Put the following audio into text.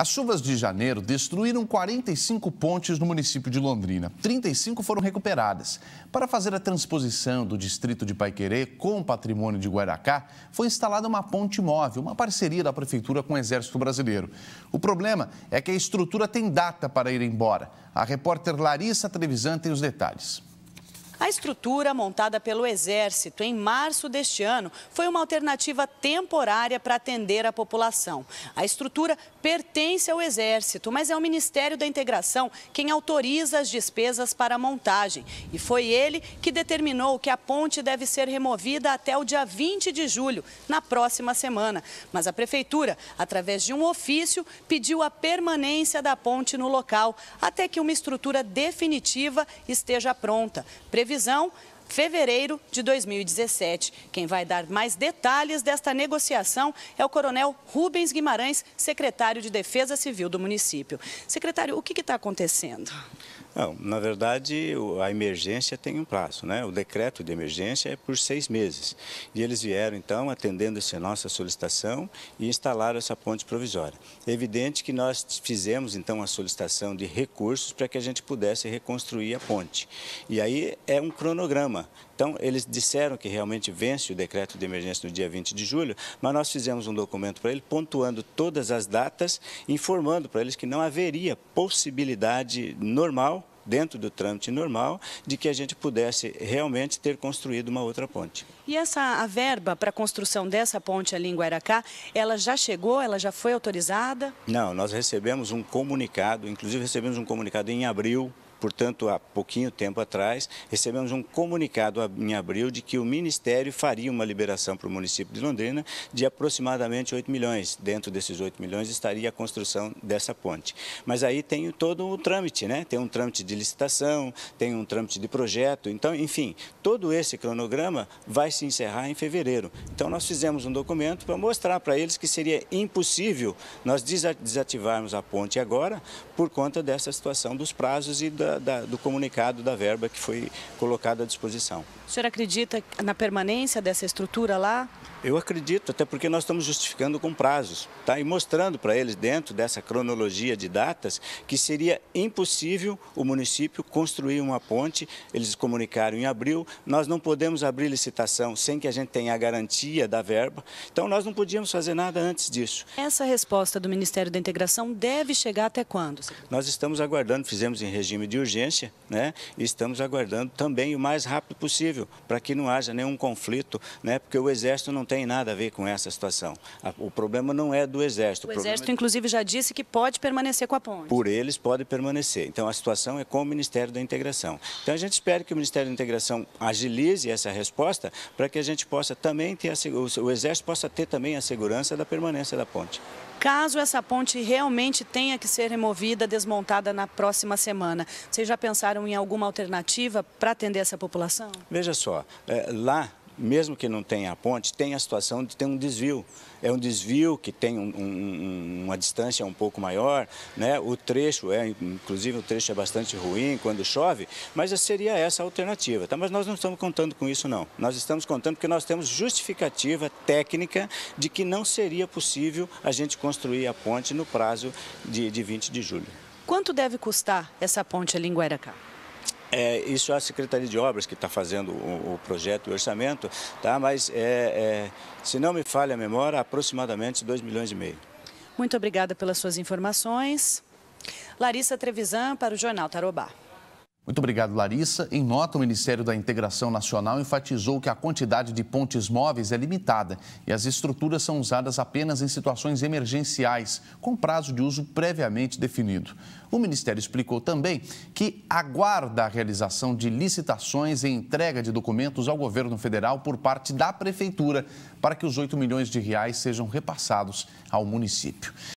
As chuvas de janeiro destruíram 45 pontes no município de Londrina. 35 foram recuperadas. Para fazer a transposição do distrito de Paiquerê com o patrimônio de Guaracá, foi instalada uma ponte móvel, uma parceria da prefeitura com o Exército Brasileiro. O problema é que a estrutura tem data para ir embora. A repórter Larissa Trevisan tem os detalhes. A estrutura montada pelo Exército em março deste ano foi uma alternativa temporária para atender a população. A estrutura pertence ao Exército, mas é o Ministério da Integração quem autoriza as despesas para a montagem. E foi ele que determinou que a ponte deve ser removida até o dia 20 de julho, na próxima semana. Mas a Prefeitura, através de um ofício, pediu a permanência da ponte no local até que uma estrutura definitiva esteja pronta visão fevereiro de 2017. Quem vai dar mais detalhes desta negociação é o coronel Rubens Guimarães, secretário de Defesa Civil do município. Secretário, o que está acontecendo? Não, na verdade, a emergência tem um prazo, né? O decreto de emergência é por seis meses. E eles vieram, então, atendendo essa nossa solicitação e instalaram essa ponte provisória. É evidente que nós fizemos, então, a solicitação de recursos para que a gente pudesse reconstruir a ponte. E aí é um cronograma então, eles disseram que realmente vence o decreto de emergência no dia 20 de julho, mas nós fizemos um documento para ele pontuando todas as datas, informando para eles que não haveria possibilidade normal dentro do trâmite normal, de que a gente pudesse realmente ter construído uma outra ponte. E essa a verba para a construção dessa ponte ali em Guaracá, ela já chegou, ela já foi autorizada? Não, nós recebemos um comunicado, inclusive recebemos um comunicado em abril Portanto, há pouquinho tempo atrás, recebemos um comunicado em abril de que o Ministério faria uma liberação para o município de Londrina de aproximadamente 8 milhões. Dentro desses 8 milhões estaria a construção dessa ponte. Mas aí tem todo o trâmite, né? Tem um trâmite de licitação, tem um trâmite de projeto. Então, enfim, todo esse cronograma vai se encerrar em fevereiro. Então, nós fizemos um documento para mostrar para eles que seria impossível nós desativarmos a ponte agora por conta dessa situação dos prazos e da da, do comunicado da verba que foi colocada à disposição. O senhor acredita na permanência dessa estrutura lá? Eu acredito, até porque nós estamos justificando com prazos tá? e mostrando para eles, dentro dessa cronologia de datas, que seria impossível o município construir uma ponte. Eles comunicaram em abril, nós não podemos abrir licitação sem que a gente tenha a garantia da verba, então nós não podíamos fazer nada antes disso. Essa resposta do Ministério da Integração deve chegar até quando? Nós estamos aguardando, fizemos em regime de urgência, né? E estamos aguardando também o mais rápido possível, para que não haja nenhum conflito, né? Porque o Exército não tem nada a ver com essa situação. O problema não é do Exército. O, o Exército, é... inclusive, já disse que pode permanecer com a ponte. Por eles pode permanecer. Então, a situação é com o Ministério da Integração. Então, a gente espera que o Ministério da Integração agilize essa resposta para que a gente possa também ter, a, o Exército possa ter também a segurança da permanência da ponte caso essa ponte realmente tenha que ser removida, desmontada na próxima semana. Vocês já pensaram em alguma alternativa para atender essa população? Veja só, é, lá mesmo que não tenha a ponte, tem a situação de ter um desvio. É um desvio que tem um, um, uma distância um pouco maior, né? o trecho, é, inclusive o trecho é bastante ruim quando chove, mas seria essa a alternativa. Tá? Mas nós não estamos contando com isso, não. Nós estamos contando porque nós temos justificativa técnica de que não seria possível a gente construir a ponte no prazo de, de 20 de julho. Quanto deve custar essa ponte a Lingueracá? É, isso é a Secretaria de Obras que está fazendo o, o projeto e o orçamento, tá? mas é, é, se não me falha a memória, aproximadamente 2 milhões e meio. Muito obrigada pelas suas informações. Larissa Trevisan para o Jornal Tarobá. Muito obrigado, Larissa. Em nota, o Ministério da Integração Nacional enfatizou que a quantidade de pontes móveis é limitada e as estruturas são usadas apenas em situações emergenciais, com prazo de uso previamente definido. O Ministério explicou também que aguarda a realização de licitações e entrega de documentos ao governo federal por parte da Prefeitura para que os 8 milhões de reais sejam repassados ao município.